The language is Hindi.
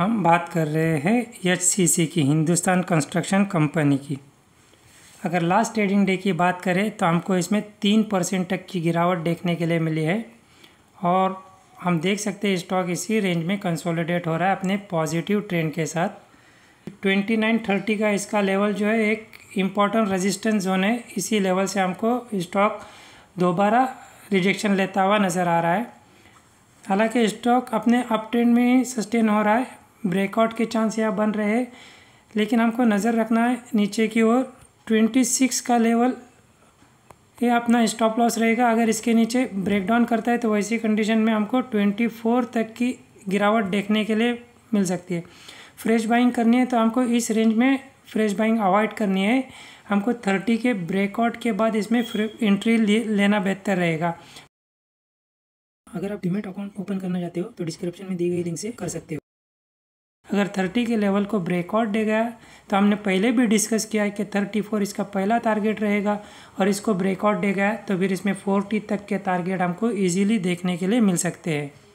हम बात कर रहे हैं एच की हिंदुस्तान कंस्ट्रक्शन कंपनी की अगर लास्ट ट्रेडिंग डे की बात करें तो हमको इसमें तीन परसेंट तक की गिरावट देखने के लिए मिली है और हम देख सकते हैं स्टॉक इसी रेंज में कंसोलिडेट हो रहा है अपने पॉजिटिव ट्रेंड के साथ ट्वेंटी नाइन थर्टी का इसका लेवल जो है एक इम्पॉर्टेंट रेजिस्टेंस जोन है इसी लेवल से हमको स्टॉक दोबारा रिजेक्शन लेता हुआ नज़र आ रहा है हालांकि स्टॉक अपने अप ट्रेंड में सस्टेन हो रहा है ब्रेकआउट के चांस यहाँ बन रहे हैं लेकिन हमको नज़र रखना है नीचे की ओर ट्वेंटी सिक्स का लेवल ये अपना स्टॉप लॉस रहेगा अगर इसके नीचे ब्रेक डाउन करता है तो वैसी कंडीशन में हमको ट्वेंटी फोर तक की गिरावट देखने के लिए मिल सकती है फ्रेश बाइंग करनी है तो हमको इस रेंज में फ्रेश बाइंग अवॉइड करनी है हमको थर्टी के ब्रेकआउट के बाद इसमें एंट्री लेना बेहतर रहेगा अगर आप डिमेट अकाउंट ओपन करना चाहते हो तो डिस्क्रिप्शन में दी गई लिंक से कर सकते हो अगर थर्टी के लेवल को ब्रेकआउट दे गया तो हमने पहले भी डिस्कस किया है कि थर्टी फोर इसका पहला टारगेट रहेगा और इसको ब्रेकआउट दे गया तो फिर इसमें फोर्टी तक के टारगेट हमको ईजीली देखने के लिए मिल सकते हैं